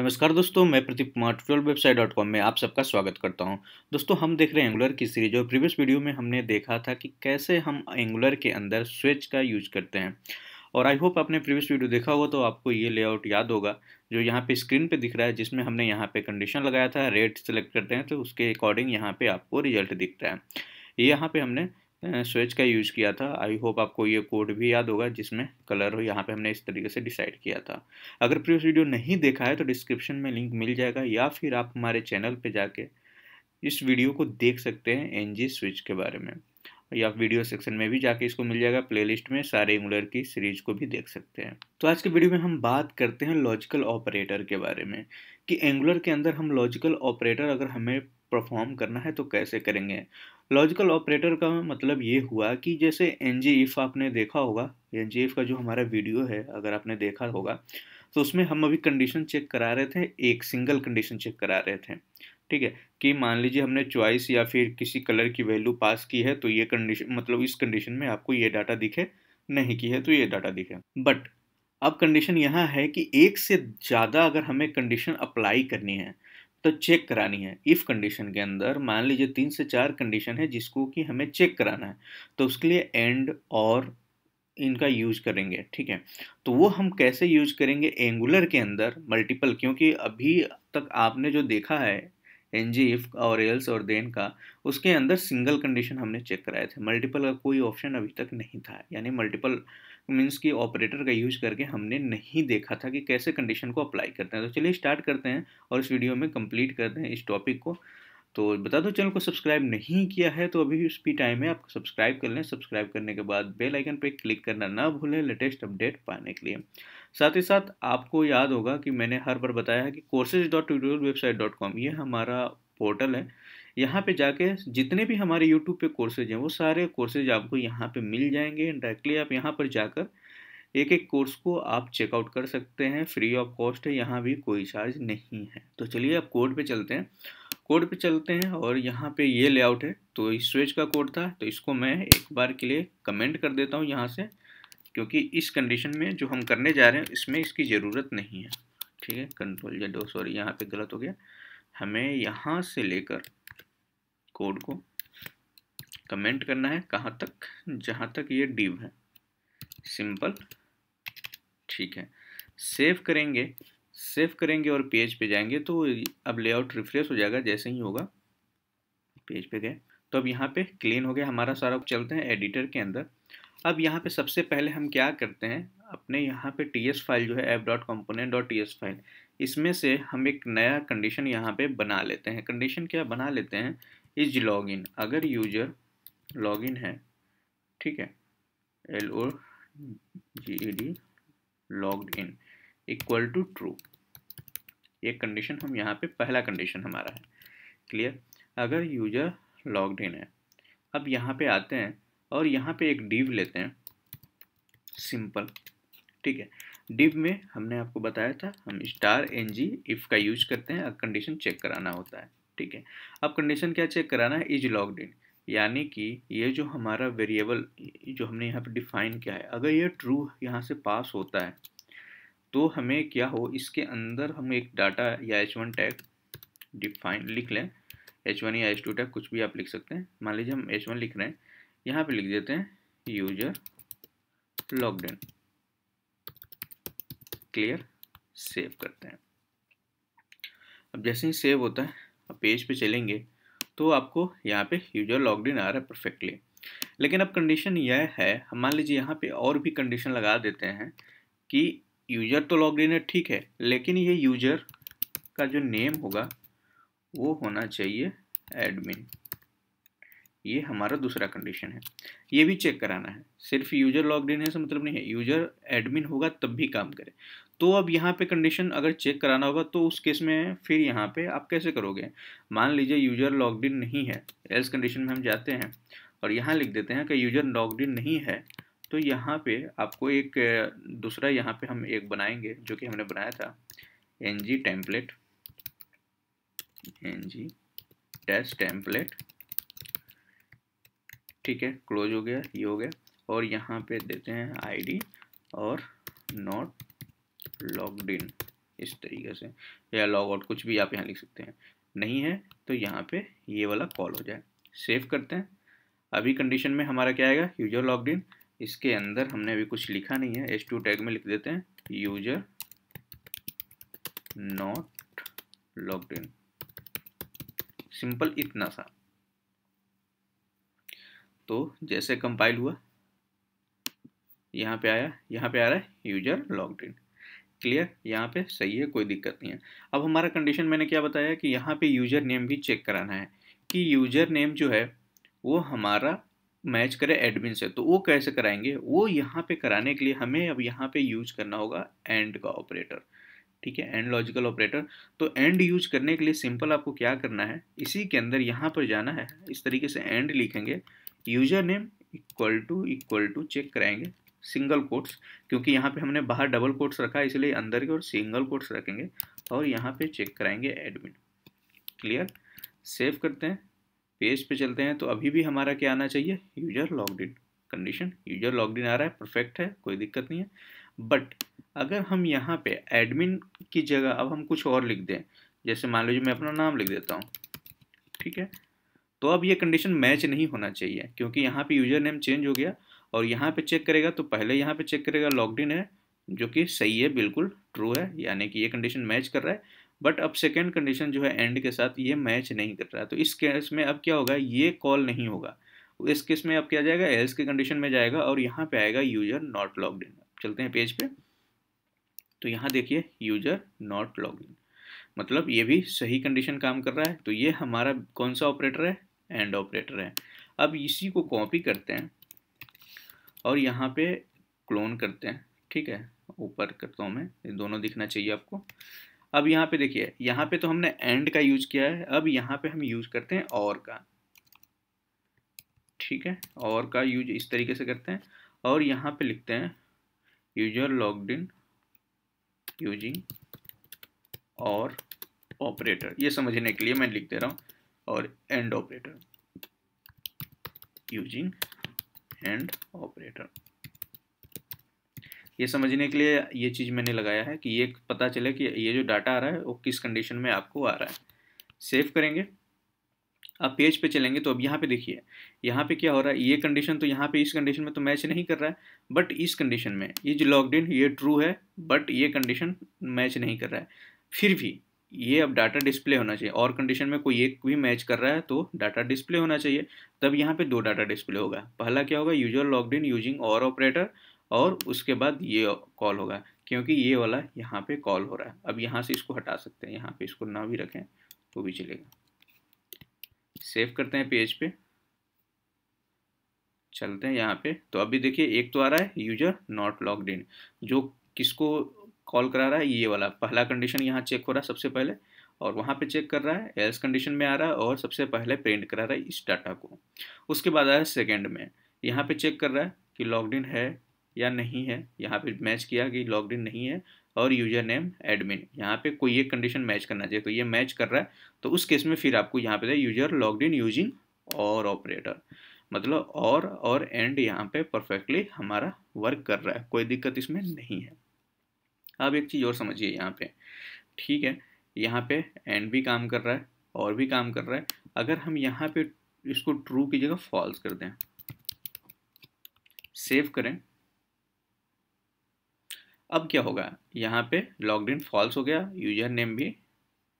नमस्कार दोस्तों मैं Pradeep Kumar twelve website dot com में आप सबका स्वागत करता हूं दोस्तों हम देख रहे हैं एंगुलर की सीरीज और प्रीवियस वीडियो में हमने देखा था कि कैसे हम एंगुलर के अंदर स्विच का यूज करते हैं और आई होप आपने प्रीवियस वीडियो देखा होगा तो आपको ये लेआउट याद होगा जो यहाँ पे स्क्रीन पे दिख रहा है जिसमें हमने यहाँ पे कंडीशन लगाया था रेट सेलेक्ट करते हैं तो उसके अकॉर्डिंग यहाँ पे आपको रिजल्ट दिखता है ये यहाँ पे हमने स्वेच का यूज़ किया था आई होप आपको ये कोड भी याद होगा जिसमें कलर हो यहाँ पे हमने इस तरीके से डिसाइड किया था अगर प्रीवियस वीडियो नहीं देखा है तो डिस्क्रिप्शन में लिंक मिल जाएगा या फिर आप हमारे चैनल पे जाके इस वीडियो को देख सकते हैं एन जी स्विच के बारे में या वीडियो सेक्शन में भी जाके इसको मिल जाएगा प्ले में सारे एंगुलर की सीरीज को भी देख सकते हैं तो आज के वीडियो में हम बात करते हैं लॉजिकल ऑपरेटर के बारे में कि एंगुलर के अंदर हम लॉजिकल ऑपरेटर अगर हमें परफॉर्म करना है तो कैसे करेंगे लॉजिकल ऑपरेटर का मतलब ये हुआ कि जैसे एन जी इफ़ आपने देखा होगा एन जी इफ़ का जो हमारा वीडियो है अगर आपने देखा होगा तो उसमें हम अभी कंडीशन चेक करा रहे थे एक सिंगल कंडीशन चेक करा रहे थे ठीक है कि मान लीजिए हमने चॉइस या फिर किसी कलर की वैल्यू पास की है तो ये कंडीशन मतलब इस कंडीशन में आपको ये डाटा दिखे नहीं की है तो ये डाटा दिखे बट अब कंडीशन यहाँ है कि एक से ज़्यादा अगर हमें कंडीशन अप्लाई करनी है तो चेक करानी है इफ़ कंडीशन के अंदर मान लीजिए तीन से चार कंडीशन है जिसको कि हमें चेक कराना है तो उसके लिए एंड और इनका यूज करेंगे ठीक है तो वो हम कैसे यूज करेंगे एंगुलर के अंदर मल्टीपल क्योंकि अभी तक आपने जो देखा है एन जी इफ और एल्स और देन का उसके अंदर सिंगल कंडीशन हमने चेक कराए थे मल्टीपल का कोई ऑप्शन अभी तक नहीं था यानी मल्टीपल मीन्स की ऑपरेटर का यूज करके हमने नहीं देखा था कि कैसे कंडीशन को अप्लाई करते हैं तो चलिए स्टार्ट करते हैं और इस वीडियो में कंप्लीट करते हैं इस टॉपिक को तो बता दो चैनल को सब्सक्राइब नहीं किया है तो अभी उसकी टाइम है आप सब्सक्राइब कर लें सब्सक्राइब करने के बाद बेल आइकन पर क्लिक करना ना भूलें लेटेस्ट अपडेट पाने के लिए साथ ही साथ आपको याद होगा कि मैंने हर बार बताया है कि courses dot tutorial website dot com ये हमारा पोर्टल है यहाँ पे जाके जितने भी हमारे यूट्यूब पे कोर्सेज हैं वो सारे कोर्सेज आपको यहाँ पे मिल जाएंगे डायरेक्टली आप यहाँ पर जाकर एक एक कोर्स को आप चेकआउट कर सकते हैं फ्री ऑफ कॉस्ट है यहाँ भी कोई चार्ज नहीं है तो चलिए आप कोड पे चलते हैं कोड पे चलते हैं और यहाँ पे ये लेआउट है तो इस स्वेज का कोड था तो इसको मैं एक बार के लिए कमेंट कर देता हूँ यहाँ से क्योंकि इस कंडीशन में जो हम करने जा रहे हैं इसमें इसकी ज़रूरत नहीं है ठीक है कंट्रोल या डो सॉरी यहाँ पे गलत हो गया हमें यहाँ से लेकर कोड को कमेंट करना है कहाँ तक जहाँ तक ये डिव है सिंपल ठीक है सेव करेंगे सेव करेंगे और पेज पे जाएंगे तो अब लेआउट रिफ्रेश हो जाएगा जैसे ही होगा पेज पे गए तो अब यहाँ पे क्लीन हो गया हमारा सारा चलते हैं एडिटर के अंदर अब यहाँ पे सबसे पहले हम क्या करते हैं अपने यहाँ पे टी एस फाइल जो है app dot component dot T S file इसमें से हम एक नया कंडीशन यहाँ पे बना लेते हैं कंडीशन क्या बना लेते हैं इज लॉगिन अगर यूजर लॉगिन है ठीक है L O G E D logged in equal to true ये कंडीशन हम यहाँ पे पहला कंडीशन हमारा है क्लियर अगर यूजर लॉग इन है अब यहाँ पे आते हैं और यहाँ पे एक डिव लेते हैं सिंपल ठीक है डिव में हमने आपको बताया था हम स्टार एन जी इफ का यूज करते हैं कंडीशन चेक कराना होता है ठीक है अब कंडीशन क्या चेक कराना है इज लॉग्ड इन यानी कि ये जो हमारा वेरिएबल जो हमने यहाँ पे डिफाइन किया है अगर ये ट्रू यहाँ से पास होता है तो हमें क्या हो इसके अंदर हम एक डाटा या एच वन टैग डिफाइन लिख लें एच वन या एच टू टैग कुछ भी आप लिख सकते हैं मान लीजिए हम एच वन लिख रहे हैं यहाँ पे लिख देते हैं user log in clear save करते हैं अब जैसे ही सेव होता है अब पेज पे चलेंगे तो आपको यहाँ पे यूजर लॉग इन आ रहा है परफेक्टली लेकिन अब कंडीशन यह है हम मान लीजिए यहाँ पे और भी कंडीशन लगा देते हैं कि यूजर तो लॉग इन है ठीक है लेकिन ये यूजर का जो नेम होगा वो होना चाहिए एडमिन ये हमारा दूसरा कंडीशन है ये भी चेक कराना है सिर्फ यूजर लॉग इन है से मतलब नहीं है यूजर एडमिन होगा तब भी काम करे तो अब यहाँ पे कंडीशन अगर चेक कराना होगा तो उस केस में फिर यहाँ पे आप कैसे करोगे मान लीजिए यूजर लॉग इन नहीं है एल्स कंडीशन में हम जाते हैं और यहाँ लिख देते हैं कि यूजर लॉग इन नहीं है तो यहाँ पर आपको एक दूसरा यहाँ पर हम एक बनाएंगे जो कि हमने बनाया था N G template N G test template ठीक है क्लोज हो गया ये हो गया और यहाँ पे देते हैं आईडी और नॉट लॉगड इन इस तरीके से या लॉग आउट कुछ भी आप यहाँ लिख सकते हैं नहीं है तो यहाँ पे ये वाला कॉल हो जाए सेव करते हैं अभी कंडीशन में हमारा क्या आएगा यूजर लॉगड इन इसके अंदर हमने अभी कुछ लिखा नहीं है एस टू टैग में लिख देते हैं user not logged in simple इतना सा तो जैसे कंपाइल हुआ यहाँ पे आया यहाँ पे आ रहा है यूजर लॉग इन क्लियर यहाँ पे सही है कोई दिक्कत नहीं है अब हमारा कंडीशन मैंने क्या बताया कि यहाँ पे यूजर नेम भी चेक कराना है कि यूजर नेम जो है वो हमारा मैच करे एडमिन से तो वो कैसे कराएंगे वो यहाँ पे कराने के लिए हमें अब यहाँ पे यूज करना होगा एंड का ऑपरेटर ठीक है एंड लॉजिकल ऑपरेटर तो एंड यूज करने के लिए सिंपल आपको क्या करना है इसी के अंदर यहाँ पर जाना है इस तरीके से एंड लिखेंगे user name equal to equal to check कराएंगे सिंगल कोट्स क्योंकि यहाँ पे हमने बाहर डबल कोट्स रखा है इसलिए अंदर की ओर सिंगल कोट्स रखेंगे और यहाँ पे चेक कराएंगे एडमिन क्लियर सेव करते हैं पेज पे चलते हैं तो अभी भी हमारा क्या आना चाहिए user logged in condition user logged in आ रहा है परफेक्ट है कोई दिक्कत नहीं है बट अगर हम यहाँ पे एडमिन की जगह अब हम कुछ और लिख दें जैसे मान लीजिए मैं अपना नाम लिख देता हूँ ठीक है तो अब ये कंडीशन मैच नहीं होना चाहिए क्योंकि यहाँ पे यूज़र नेम चेंज हो गया और यहाँ पे चेक करेगा तो पहले यहाँ पे चेक करेगा लॉगड इन है जो कि सही है बिल्कुल ट्रू है यानी कि ये कंडीशन मैच कर रहा है बट अब सेकेंड कंडीशन जो है एंड के साथ ये मैच नहीं कर रहा है तो इस केस में अब क्या होगा ये कॉल नहीं होगा इस केस में अब क्या जाएगा एल्स के कंडीशन में जाएगा और यहाँ पर आएगा यूजर नॉट लॉगड इन चलते हैं पेज पर तो यहाँ देखिए यूजर नॉट लॉग इन मतलब ये भी सही कंडीशन काम कर रहा है तो ये हमारा कौन सा ऑपरेटर है एंड ऑपरेटर है अब इसी को कॉपी करते हैं और यहाँ पे क्लोन करते हैं ठीक है ऊपर करता हूँ मैं ये दोनों दिखना चाहिए आपको अब यहाँ पे देखिए यहाँ पे तो हमने एंड का यूज किया है अब यहाँ पे हम यूज करते हैं और का ठीक है और का यूज इस तरीके से करते हैं और यहाँ पे लिखते हैं user logged in using or operator ये समझने के लिए मैं लिख दे रहा हूँ और and operator using and operator ये समझने के लिए ये चीज़ मैंने लगाया है कि ये पता चले कि ये जो डाटा आ रहा है वो किस कंडीशन में आपको आ रहा है सेव करेंगे अब पेज पे चलेंगे तो अब यहाँ पे देखिए यहाँ पे क्या हो रहा है ये कंडीशन तो यहाँ पे इस कंडीशन में तो मैच नहीं कर रहा है बट इस कंडीशन में ये जो लॉकड इन ये ट्रू है बट ये कंडीशन मैच नहीं कर रहा है फिर भी ये अब डाटा डिस्प्ले होना चाहिए और कंडीशन में कोई एक भी मैच कर रहा है तो डाटा डिस्प्ले होना चाहिए तब यहाँ पे दो डाटा डिस्प्ले होगा पहला क्या होगा user logged in using or operator और उसके बाद ये कॉल होगा क्योंकि ये वाला यहाँ पे कॉल हो रहा है अब यहाँ से इसको हटा सकते हैं यहाँ पे इसको ना भी रखें तो भी चलेगा सेव करते हैं पेज पे चलते हैं यहाँ पे तो अभी देखिए एक तो आ रहा है यूजर नॉट लॉग्ड इन जो किसको कॉल करा रहा है ये वाला पहला कंडीशन यहाँ चेक हो रहा है सबसे पहले और वहाँ पे चेक कर रहा है एल्स कंडीशन में आ रहा है और सबसे पहले प्रिंट करा रहा है इस डाटा को उसके बाद आ रहा है सेकेंड में यहाँ पे चेक कर रहा है कि लॉगड इन है या नहीं है यहाँ पे मैच किया कि लॉगड इन नहीं है और यूजर नेम एडमिन यहाँ पे कोई एक कंडीशन मैच करना चाहिए तो ये मैच कर रहा है तो उस केस में फिर आपको यहाँ पे user logged in using or operator मतलब और और एंड यहाँ पे परफेक्टली हमारा वर्क कर रहा है कोई दिक्कत इसमें नहीं है अब एक चीज़ और समझिए यहाँ पे ठीक है यहाँ पे एंड भी काम कर रहा है और भी काम कर रहा है अगर हम यहाँ पे इसको ट्रू की जगह फॉल्स कर दें सेव करें अब क्या होगा यहाँ पे लॉग इन फॉल्स हो गया यूजर नेम भी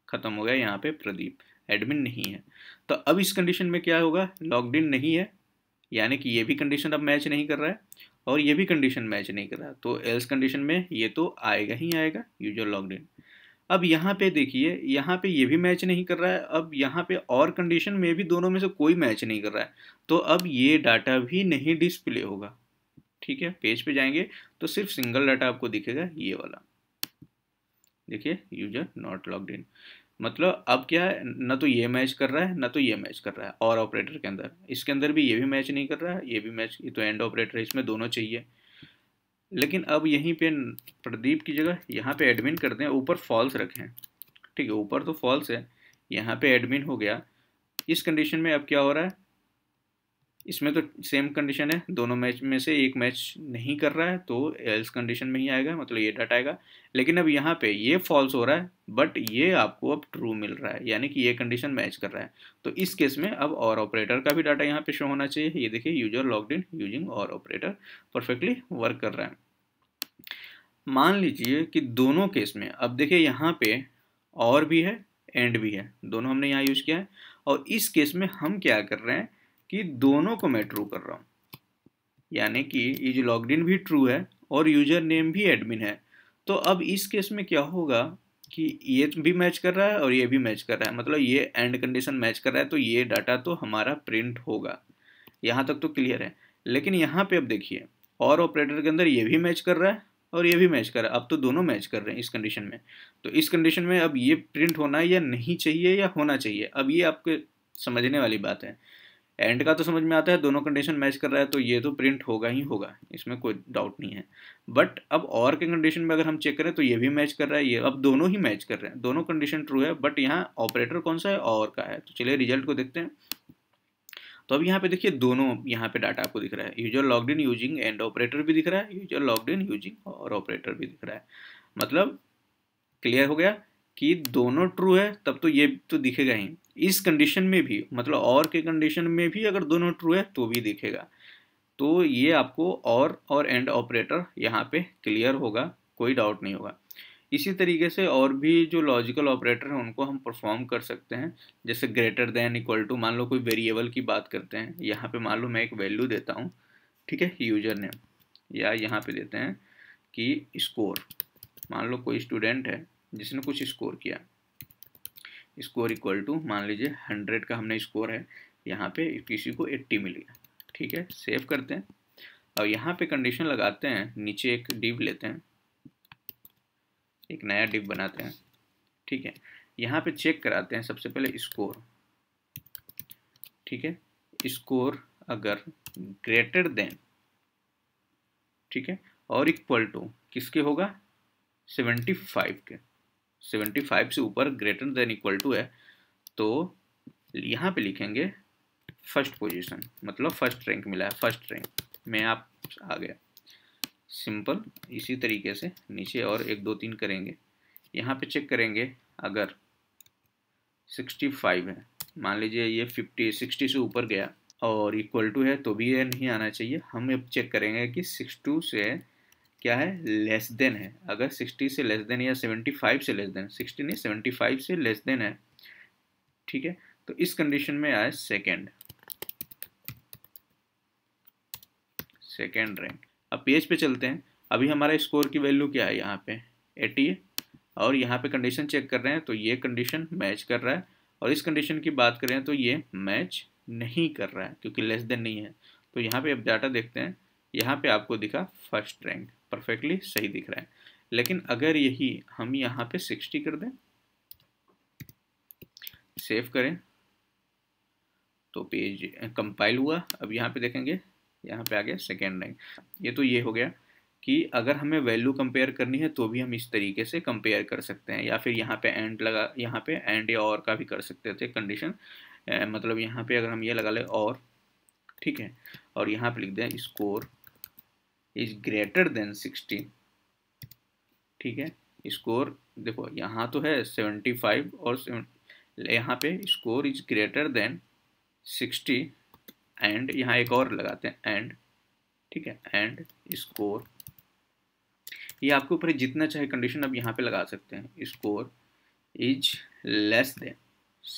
ख़त्म हो गया यहाँ पे प्रदीप एडमिन नहीं है तो अब इस कंडीशन में क्या होगा लॉग इन नहीं है यानी कि ये भी कंडीशन अब मैच नहीं कर रहा है और ये भी कंडीशन मैच नहीं कर रहा तो एल्स कंडीशन में ये तो आएगा ही आएगा यूजर लॉग इन अब यहाँ पे देखिए यहाँ पे ये भी मैच नहीं कर रहा है अब यहाँ पे और कंडीशन में भी दोनों में से कोई मैच नहीं कर रहा है तो अब ये डाटा भी नहीं डिस्प्ले होगा ठीक है पेज पे जाएंगे तो सिर्फ सिंगल डाटा आपको दिखेगा ये वाला देखिए यूजर नॉट लॉग्ड इन मतलब अब क्या है ना तो ये मैच कर रहा है ना तो ये मैच कर रहा है और ऑपरेटर के अंदर इसके अंदर भी ये भी मैच नहीं कर रहा है ये भी मैच ये तो एंड ऑपरेटर है इसमें दोनों चाहिए लेकिन अब यहीं पे प्रदीप की जगह यहाँ पे एडमिन कर दें ऊपर फॉल्स रखें ठीक है ऊपर तो फॉल्स है यहाँ पे एडमिन हो गया इस कंडीशन में अब क्या हो रहा है इसमें तो सेम कंडीशन है दोनों मैच में से एक मैच नहीं कर रहा है तो एल्स कंडीशन में ही आएगा मतलब ये डाटा आएगा लेकिन अब यहाँ पे ये फॉल्स हो रहा है बट ये आपको अब ट्रू मिल रहा है यानी कि ये कंडीशन मैच कर रहा है तो इस केस में अब और ऑपरेटर का भी डाटा यहाँ पे शो होना चाहिए ये देखिए user logged in using or operator perfectly work कर रहा है मान लीजिए कि दोनों केस में अब देखिए यहाँ पे और भी है एंड भी है दोनों हमने यहाँ यूज़ किया है और इस केस में हम क्या कर रहे हैं कि दोनों को मैं ट्रू कर रहा हूँ यानी कि ये जो लॉग इन भी ट्रू है और यूजर नेम भी एडमिन है तो अब इस केस में क्या होगा कि ये भी मैच कर रहा है और ये भी मैच कर रहा है मतलब ये एंड कंडीशन मैच कर रहा है तो ये डाटा तो हमारा प्रिंट होगा यहाँ तक तो क्लियर है लेकिन यहाँ पे अब देखिए और ऑपरेटर के अंदर ये भी मैच कर रहा है और ये भी मैच कर रहा है अब तो दोनों मैच कर रहे हैं इस कंडीशन में तो इस कंडीशन में अब ये प्रिंट होना या नहीं चाहिए या होना चाहिए अब ये आपके समझने वाली बात है एंड का तो समझ में आता है दोनों कंडीशन मैच कर रहा है तो ये तो प्रिंट होगा ही होगा इसमें कोई डाउट नहीं है बट अब और के कंडीशन में अगर हम चेक करें तो ये भी मैच कर रहा है ये अब दोनों ही मैच कर रहे हैं दोनों कंडीशन ट्रू है बट यहाँ ऑपरेटर कौन सा है और का है तो चलिए रिजल्ट को देखते हैं तो अब यहाँ पे देखिए दोनों यहाँ पे डाटा आपको दिख रहा है user logged in using and operator भी दिख रहा है user log in using or operator भी दिख रहा है मतलब क्लियर हो गया कि दोनों ट्रू है तब तो ये तो दिखेगा ही इस कंडीशन में भी मतलब और के कंडीशन में भी अगर दोनों ट्रू है तो भी दिखेगा तो ये आपको और और एंड ऑपरेटर यहाँ पे क्लियर होगा कोई डाउट नहीं होगा इसी तरीके से और भी जो लॉजिकल ऑपरेटर हैं उनको हम परफॉर्म कर सकते हैं जैसे ग्रेटर दैन इक्वल टू मान लो कोई वेरिएबल की बात करते हैं यहाँ पे मान लो मैं एक वैल्यू देता हूँ ठीक है यूजर नेम या यहाँ पे देते हैं कि स्कोर मान लो कोई स्टूडेंट है जिसने कुछ स्कोर किया स्कोर इक्वल टू मान लीजिए हंड्रेड का हमने स्कोर है यहाँ पे किसी को एट्टी मिली ठीक है सेव करते हैं और यहाँ पे कंडीशन लगाते हैं नीचे एक डिब लेते हैं एक नया डिब बनाते हैं ठीक है यहाँ पे चेक कराते हैं सबसे पहले स्कोर ठीक है स्कोर अगर ग्रेटर देन ठीक है और इक्वल टू किसके होगा सेवेंटी फाइव के सेवेंटी फाइव से ऊपर ग्रेटर देन इक्वल टू है तो यहाँ पे लिखेंगे फर्स्ट पोजीशन मतलब फर्स्ट रैंक मिला है फर्स्ट रैंक में आप आ गया सिंपल इसी तरीके से नीचे और एक दो तीन करेंगे यहाँ पे चेक करेंगे अगर 65 है मान लीजिए ये 50 60 से ऊपर गया और इक्वल टू है तो भी ये नहीं आना चाहिए हम अब चेक करेंगे कि टू से क्या है लेस देन है अगर 60 से लेस देन या 75 से लेस देन 60 नहीं 75 से लेस देन है ठीक है तो इस कंडीशन में आए सेकेंड सेकेंड रैंक अब पेज पे चलते हैं अभी हमारा स्कोर की वैल्यू क्या है यहाँ पे एटी और यहाँ पे कंडीशन चेक कर रहे हैं तो ये कंडीशन मैच कर रहा है और इस कंडीशन की बात करें तो ये मैच नहीं कर रहा है क्योंकि लेस देन नहीं है तो यहाँ पे अब डाटा देखते हैं यहाँ पे आपको दिखा फर्स्ट रैंक परफेक्टली सही दिख रहा है लेकिन अगर यही हम यहाँ पे 60 कर दें सेव करें तो पेज कंपाइल हुआ अब यहाँ पे देखेंगे यहाँ पे आ गया सेकेंड लाइन ये तो ये हो गया कि अगर हमें वैल्यू कंपेयर करनी है तो भी हम इस तरीके से कंपेयर कर सकते हैं या फिर यहाँ पे एंड लगा यहाँ पे एंड या और का भी कर सकते थे कंडीशन मतलब यहाँ पे अगर हम ये लगा ले और ठीक है और यहाँ पे लिख दें स्कोर इज ग्रेटर देन 60 ठीक है स्कोर देखो यहाँ तो है 75 और यहाँ पे score is greater than 60 and यहाँ एक और लगाते हैं एंड ठीक है एंड स्कोर ये आपके ऊपर जितना चाहे कंडीशन आप यहाँ पे लगा सकते हैं स्कोर इज लेस देन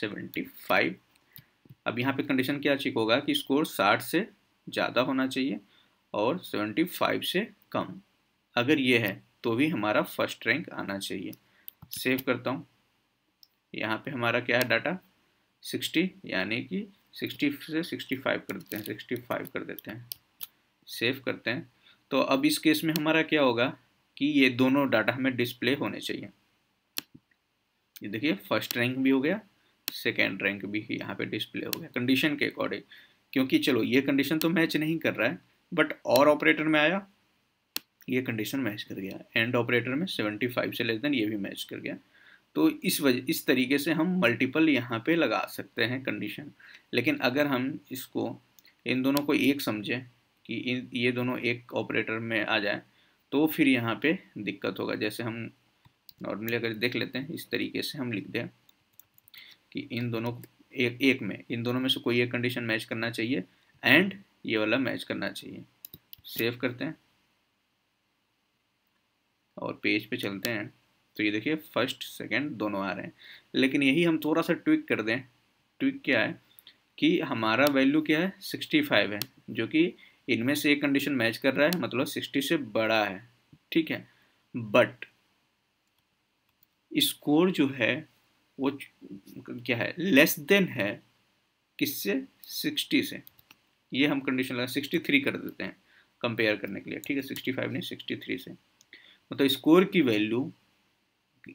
75 अब यहाँ पे कंडीशन क्या चेक होगा कि स्कोर 60 से ज़्यादा होना चाहिए और 75 से कम अगर ये है तो भी हमारा फर्स्ट रैंक आना चाहिए सेव करता हूँ यहाँ पे हमारा क्या है डाटा 60 यानी कि 60 से 65 कर देते हैं 65 कर देते हैं सेव करते हैं तो अब इस केस में हमारा क्या होगा कि ये दोनों डाटा हमें डिस्प्ले होने चाहिए ये देखिए फर्स्ट रैंक भी हो गया सेकेंड रैंक भी यहाँ पे डिस्प्ले हो गया कंडीशन के अकॉर्डिंग क्योंकि चलो ये कंडीशन तो मैच नहीं कर रहा है बट और ऑपरेटर में आया ये कंडीशन मैच कर गया एंड ऑपरेटर में 75 से लेस देन ये भी मैच कर गया तो इस वजह इस तरीके से हम मल्टीपल यहाँ पे लगा सकते हैं कंडीशन लेकिन अगर हम इसको इन दोनों को एक समझें कि इन ये दोनों एक ऑपरेटर में आ जाए तो फिर यहाँ पे दिक्कत होगा जैसे हम नॉर्मली अगर देख लेते हैं इस तरीके से हम लिख दें कि इन दोनों एक एक में इन दोनों में से कोई एक कंडीशन मैच करना चाहिए एंड ये वाला मैच करना चाहिए सेव करते हैं और पेज पे चलते हैं तो ये देखिए फर्स्ट सेकंड दोनों आ रहे हैं लेकिन यही हम थोड़ा सा ट्विक कर दें ट्विक क्या है कि हमारा वैल्यू क्या है सिक्सटी फाइव है जो कि इनमें से एक कंडीशन मैच कर रहा है मतलब सिक्सटी से बड़ा है ठीक है बट स्कोर जो है वो क्या है लेस देन है किससे सिक्सटी से ये हम कंडीशन लगा सिक्सटी थ्री कर देते हैं कंपेयर करने के लिए ठीक है सिक्सटी फाइव नहीं सिक्सटी थ्री से मतलब स्कोर की वैल्यू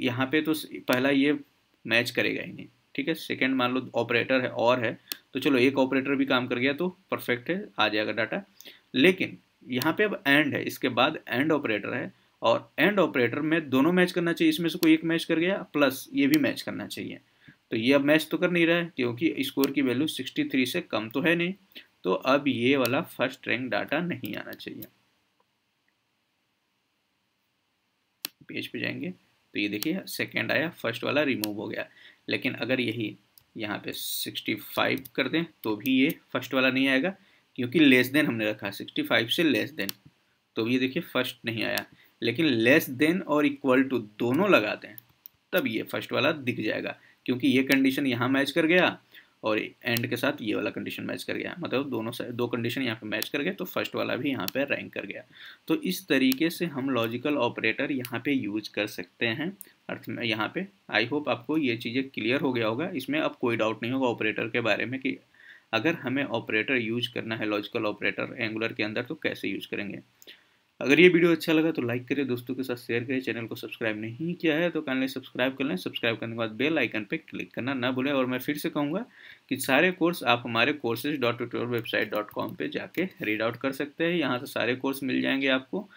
यहाँ पे तो पहला ये मैच करेगा ही नहीं ठीक है सेकेंड मान लो ऑपरेटर है और है तो चलो एक ऑपरेटर भी काम कर गया तो परफेक्ट है आ जाएगा डाटा लेकिन यहाँ पे अब एंड है इसके बाद एंड ऑपरेटर है और एंड ऑपरेटर में दोनों मैच करना चाहिए इसमें से कोई एक मैच कर गया प्लस ये भी मैच करना चाहिए तो ये अब मैच तो कर नहीं रहा है क्योंकि स्कोर की वैल्यू 63 से कम तो है नहीं तो अब ये वाला फर्स्ट रैंक डाटा नहीं आना चाहिए पेज पे जाएंगे तो ये देखिए सेकंड आया फर्स्ट वाला रिमूव हो गया लेकिन अगर यही यहाँ पे 65 कर दें तो भी ये फर्स्ट वाला नहीं आएगा क्योंकि लेस देन हमने रखा 65 से लेस देन तो ये देखिए फर्स्ट नहीं आया लेकिन लेस देन और इक्वल टू दोनों लगा दें तब ये फर्स्ट वाला दिख जाएगा क्योंकि ये कंडीशन यहाँ मैच कर गया और एंड के साथ ये वाला कंडीशन मैच कर गया मतलब दोनों से दो कंडीशन यहाँ पे मैच कर गए तो फर्स्ट वाला भी यहाँ पे रैंक कर गया तो इस तरीके से हम लॉजिकल ऑपरेटर यहाँ पे यूज कर सकते हैं अर्थ में यहाँ पे आई होप आपको ये चीज़ें क्लियर हो गया होगा इसमें अब कोई डाउट नहीं होगा ऑपरेटर के बारे में कि अगर हमें ऑपरेटर यूज करना है लॉजिकल ऑपरेटर एंगुलर के अंदर तो कैसे यूज करेंगे अगर ये वीडियो अच्छा लगा तो लाइक करें दोस्तों के साथ शेयर करें चैनल को सब्सक्राइब नहीं किया है तो काइंडली सब्सक्राइब कर लें सब्सक्राइब करने के बाद बेल आइकन पर क्लिक करना ना भूलें और मैं फिर से कहूँगा कि सारे कोर्स आप हमारे courses dot tutorial website dot com पर जाके रीड आउट कर सकते हैं यहाँ से सारे कोर्स मिल जाएंगे आपको